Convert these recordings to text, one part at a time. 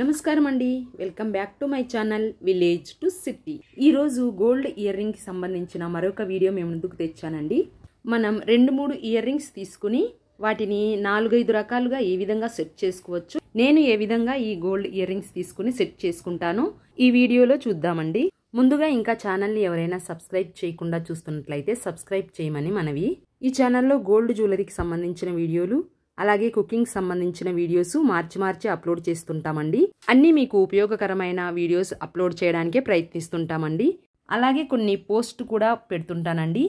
నమస్కారం అండి welcome back to my channel village to city ఈరోజు గోల్డ్ ఇయర్ రింగ్కి సంబంధించిన మరొక వీడియో మేము ముందుకు తెచ్చానండి మనం రెండు మూడు ఇయర్ రింగ్స్ తీసుకుని వాటిని నాలుగైదు రకాలుగా ఏ విధంగా సెట్ చేసుకోవచ్చు నేను ఏ విధంగా ఈ గోల్డ్ ఇయర్ రింగ్స్ తీసుకుని సెట్ చేసుకుంటాను ఈ వీడియోలో చూద్దామండి ముందుగా ఇంకా ఛానల్ని ఎవరైనా సబ్స్క్రైబ్ చేయకుండా చూస్తున్నట్లయితే సబ్స్క్రైబ్ చేయమని మనవి ఈ ఛానల్లో గోల్డ్ జ్యువెలరీకి సంబంధించిన వీడియోలు అలాగే కుకింగ్ సంబంధించిన వీడియోస్ మార్చి మార్చి అప్లోడ్ చేస్తుంటామండి అన్నీ మీకు ఉపయోగకరమైన వీడియోస్ అప్లోడ్ చేయడానికే ప్రయత్నిస్తుంటామండి అలాగే కొన్ని పోస్ట్ కూడా పెడుతుంటానండి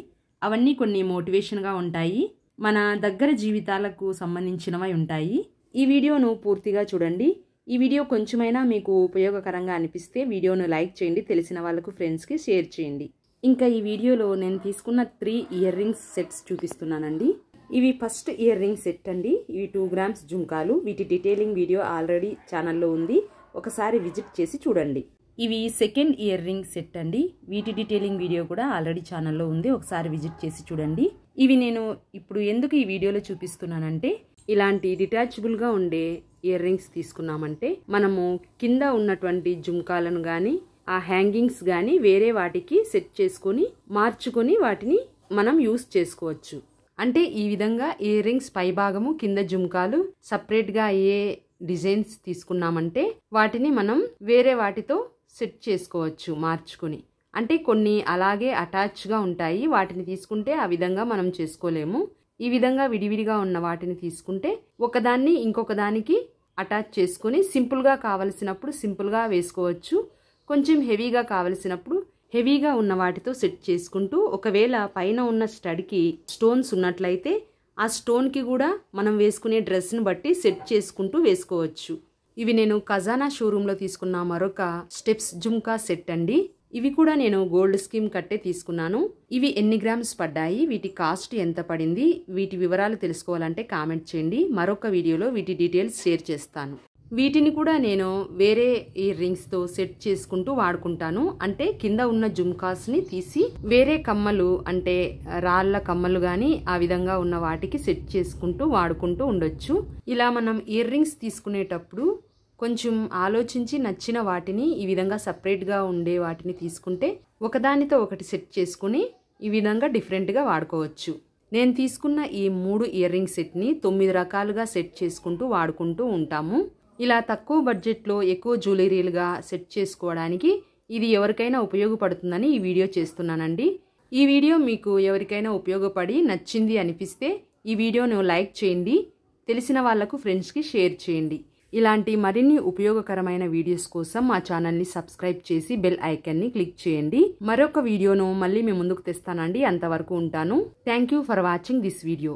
అవన్నీ కొన్ని మోటివేషన్గా ఉంటాయి మన దగ్గర జీవితాలకు సంబంధించినవి ఉంటాయి ఈ వీడియోను పూర్తిగా చూడండి ఈ వీడియో కొంచెమైనా మీకు ఉపయోగకరంగా అనిపిస్తే వీడియోను లైక్ చేయండి తెలిసిన వాళ్ళకు ఫ్రెండ్స్కి షేర్ చేయండి ఇంకా ఈ వీడియోలో నేను తీసుకున్న త్రీ ఇయర్ రింగ్స్ సెట్స్ చూపిస్తున్నానండి ఇవి ఫస్ట్ ఇయర్ రింగ్ సెట్ అండి ఇవి టూ గ్రామ్స్ జుంకాలు వీటి డీటెయిలింగ్ వీడియో ఆల్రెడీ ఛానల్లో ఉంది ఒకసారి విజిట్ చేసి చూడండి ఇవి సెకండ్ ఇయర్ రింగ్ సెట్ అండి వీటి డీటెయిలింగ్ వీడియో కూడా ఆల్రెడీ ఛానల్లో ఉంది ఒకసారి విజిట్ చేసి చూడండి ఇవి నేను ఇప్పుడు ఎందుకు ఈ వీడియోలో చూపిస్తున్నానంటే ఇలాంటి డిటాచబుల్గా ఉండే ఇయర్ రింగ్స్ తీసుకున్నామంటే మనము కింద ఉన్నటువంటి జుంకాలను కానీ ఆ హ్యాంగింగ్స్ కానీ వేరే వాటికి సెట్ చేసుకొని మార్చుకొని వాటిని మనం యూస్ చేసుకోవచ్చు అంటే ఈ విధంగా ఇయర్ రింగ్స్ పైభాగము కింద జుంకాలు సపరేట్గా ఏ డిజైన్స్ తీసుకున్నామంటే వాటిని మనం వేరే వాటితో సెట్ చేసుకోవచ్చు మార్చుకుని అంటే కొన్ని అలాగే అటాచ్గా ఉంటాయి వాటిని తీసుకుంటే ఆ విధంగా మనం చేసుకోలేము ఈ విధంగా విడివిడిగా ఉన్న వాటిని తీసుకుంటే ఒకదాన్ని ఇంకొక దానికి అటాచ్ చేసుకుని సింపుల్గా కావలసినప్పుడు సింపుల్గా వేసుకోవచ్చు కొంచెం హెవీగా కావలసినప్పుడు హెవీగా ఉన్న వాటితో సెట్ చేసుకుంటూ ఒకవేళ పైన ఉన్న స్టడ్కి స్టోన్స్ ఉన్నట్లయితే ఆ స్టోన్కి కూడా మనం వేసుకునే డ్రెస్ని బట్టి సెట్ చేసుకుంటూ వేసుకోవచ్చు ఇవి నేను ఖజానా షోరూంలో తీసుకున్న మరొక స్టెప్స్ జుమ్కా సెట్ అండి ఇవి కూడా నేను గోల్డ్ స్కీమ్ కట్టే తీసుకున్నాను ఇవి ఎన్ని గ్రామ్స్ పడ్డాయి వీటి కాస్ట్ ఎంత పడింది వీటి వివరాలు తెలుసుకోవాలంటే కామెంట్ చేయండి మరొక వీడియోలో వీటి డీటెయిల్స్ షేర్ చేస్తాను వీటిని కూడా నేను వేరే ఇయర్ రింగ్స్తో సెట్ చేసుకుంటూ వాడుకుంటాను అంటే కింద ఉన్న జుమ్కాస్ని తీసి వేరే కమ్మలు అంటే రాళ్ళ కమ్మలు కానీ ఆ విధంగా ఉన్న వాటికి సెట్ చేసుకుంటూ వాడుకుంటూ ఉండొచ్చు ఇలా మనం ఇయర్ రింగ్స్ తీసుకునేటప్పుడు కొంచెం ఆలోచించి నచ్చిన వాటిని ఈ విధంగా సపరేట్గా ఉండే వాటిని తీసుకుంటే ఒకదానితో ఒకటి సెట్ చేసుకుని ఈ విధంగా డిఫరెంట్గా వాడుకోవచ్చు నేను తీసుకున్న ఈ మూడు ఇయర్ రింగ్ సెట్ని తొమ్మిది రకాలుగా సెట్ చేసుకుంటూ వాడుకుంటూ ఉంటాము ఇలా తక్కువ బడ్జెట్లో ఎక్కువ జ్యువెలరీలుగా సెట్ చేసుకోవడానికి ఇది ఎవరికైనా ఉపయోగపడుతుందని ఈ వీడియో చేస్తున్నానండి ఈ వీడియో మీకు ఎవరికైనా ఉపయోగపడి నచ్చింది అనిపిస్తే ఈ వీడియోను లైక్ చేయండి తెలిసిన వాళ్లకు ఫ్రెండ్స్కి షేర్ చేయండి ఇలాంటి మరిన్ని ఉపయోగకరమైన వీడియోస్ కోసం మా ఛానల్ని సబ్స్క్రైబ్ చేసి బెల్ ఐకాన్ని క్లిక్ చేయండి మరొక వీడియోను మళ్ళీ మీ ముందుకు తెస్తానండి అంతవరకు ఉంటాను thank for watching this video